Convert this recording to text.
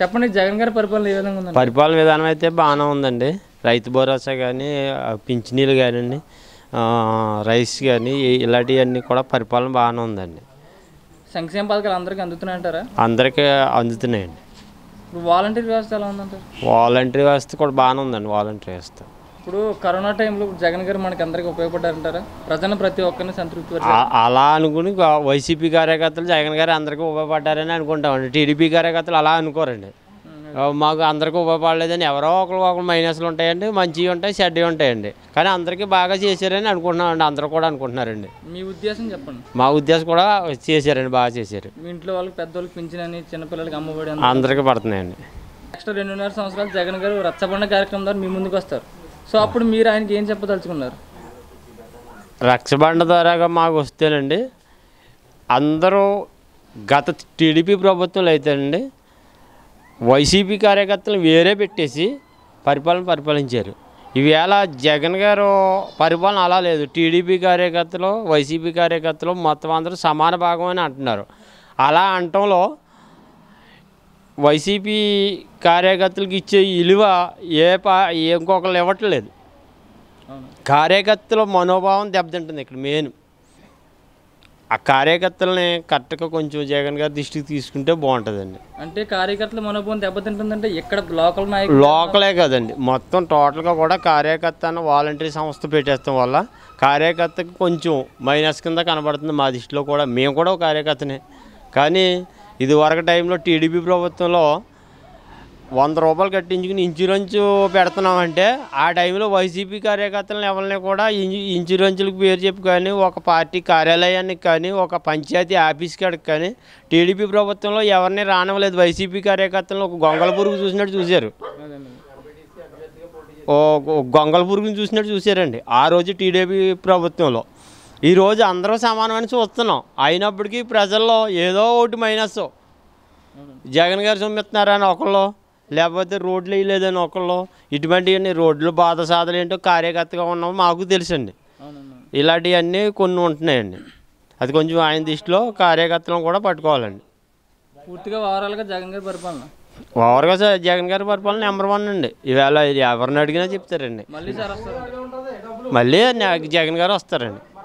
చెప్పండి జగన్ గారి పరిపాలన ఏ విధంగా ఉంది పరిపాలన విధానం అయితే బాగానే ఉందండి రైతు భరోసా కానీ పింఛనీలు కానివ్వండి రైస్ కానీ ఇలాంటివన్నీ కూడా పరిపాలన బాగానే ఉందండి సంక్షేమ పథకాలు అందరికీ అందుతున్నాయంటారా అందరికీ అందుతున్నాయండి ఇప్పుడు వాలంటీర్ వ్యవస్థ ఎలా ఉందంటారు వాలంటీర్ వ్యవస్థ కూడా బాగానే ఉందండి వాలంటీర్ వ్యవస్థ ఇప్పుడు కరోనా టైంలో జగన్ గారు మనకి అందరికీ ఉపయోగపడ్డారంటారా ప్రజలను ప్రతి ఒక్కరిని సంతృప్తి అలా అనుకుని వైసీపీ కార్యకర్తలు జగన్ గారు అందరికీ ఉపయోగపడ్డారని అనుకుంటామండి టీడీపీ కార్యకర్తలు అలా అనుకోరండి మాకు అందరికీ ఉపయోగపడలేదని ఎవరో ఒకరు ఒకరు మైనస్లు ఉంటాయండి మంచివి ఉంటాయి చెడ్డవి ఉంటాయండి కానీ అందరికీ బాగా చేశారని అనుకుంటున్నామండి అందరూ కూడా అనుకుంటున్నారండి మీ ఉద్దేశం చెప్పండి మా ఉద్దేశం కూడా చేశారండి బాగా చేశారు మీ ఇంట్లో వాళ్ళకి పెద్దవాళ్ళకి పెంచినని చిన్నపిల్లలకి అమ్మబడి అందరికీ పడుతున్నాయండి నెక్స్ట్ రెండున్నర సంవత్సరాలు జగన్ గారు రచ్చబండ కార్యక్రమం ద్వారా మీ ముందుకు వస్తారు సో అప్పుడు మీరు ఆయనకి ఏం చెప్పదలుచుకున్నారు రక్షబండ ద్వారాగా మాకు వస్తేనండి అందరూ గత టీడీపీ ప్రభుత్వంలో అయితేనండి వైసీపీ కార్యకర్తలు వేరే పెట్టేసి పరిపాలన పరిపాలించారు ఈవేళ జగన్ గారు పరిపాలన అలా లేదు టీడీపీ కార్యకర్తలు వైసీపీ కార్యకర్తలు మొత్తం అందరూ సమాన భాగం అని అంటున్నారు అలా అంటంలో వైసీపీ కార్యకర్తలకు ఇచ్చే విలువ ఏ పా ఇంకొకరు ఇవ్వట్లేదు కార్యకర్తల మనోభావం దెబ్బతింటుంది ఇక్కడ మెయిన్ ఆ కార్యకర్తలని కరెక్ట్గా కొంచెం జగన్ గారి దృష్టికి తీసుకుంటే బాగుంటుందండి అంటే కార్యకర్తల మనోభావం దెబ్బతింటుందంటే ఇక్కడ లోకల్ నాయకులు లోకలే కదండి మొత్తం టోటల్గా కూడా కార్యకర్త వాలంటీర్ వాలంటరీ సంస్థ పెట్టేస్తాం వల్ల కార్యకర్తకు కొంచెం మైనస్ కింద కనబడుతుంది మా దృష్టిలో కూడా మేము కూడా ఒక కార్యకర్తనే కానీ ఇది వరకు టైంలో టీడీపీ ప్రభుత్వంలో వంద రూపాయలు కట్టించుకుని ఇన్సూరెన్స్ పెడుతున్నామంటే ఆ టైంలో వైసీపీ కార్యకర్తలను ఎవరిని కూడా ఇన్సూరెన్స్లకు పేరు చెప్పి కానీ ఒక పార్టీ కార్యాలయానికి కానీ ఒక పంచాయతీ ఆఫీస్ కాడికి కానీ టీడీపీ ప్రభుత్వంలో ఎవరిని రానివ్వలేదు వైసీపీ కార్యకర్తలను ఒక గొంగల పురుగు చూసినట్టు చూశారు గొంగల పురుగుని చూసినట్టు చూశారండి ఆ రోజు టీడీపీ ప్రభుత్వంలో ఈరోజు అందరూ సమానమని చూస్తున్నాం అయినప్పటికీ ప్రజల్లో ఏదో ఒకటి మైనస్ జగన్ గారు సొమ్మిస్తున్నారని ఒకళ్ళు లేకపోతే రోడ్లు వేయలేదని ఒకళ్ళు ఇటువంటివన్నీ రోడ్లు బాధ సాధలు ఏంటో కార్యకర్తగా ఉన్నామో మాకు తెలుసండి ఇలాంటివన్నీ కొన్ని ఉంటున్నాయండి అది కొంచెం ఆయన దృష్టిలో కార్యకర్తలను కూడా పట్టుకోవాలండి పూర్తిగా ఓవరాల్గా జగన్ గారి పరిపాలన ఓవర్గా సార్ జగన్ గారి పరిపాలన నెంబర్ వన్ అండి ఈవేళ ఎవరిని అడిగినా చెప్తారండి మళ్ళీ జగన్ గారు వస్తారండి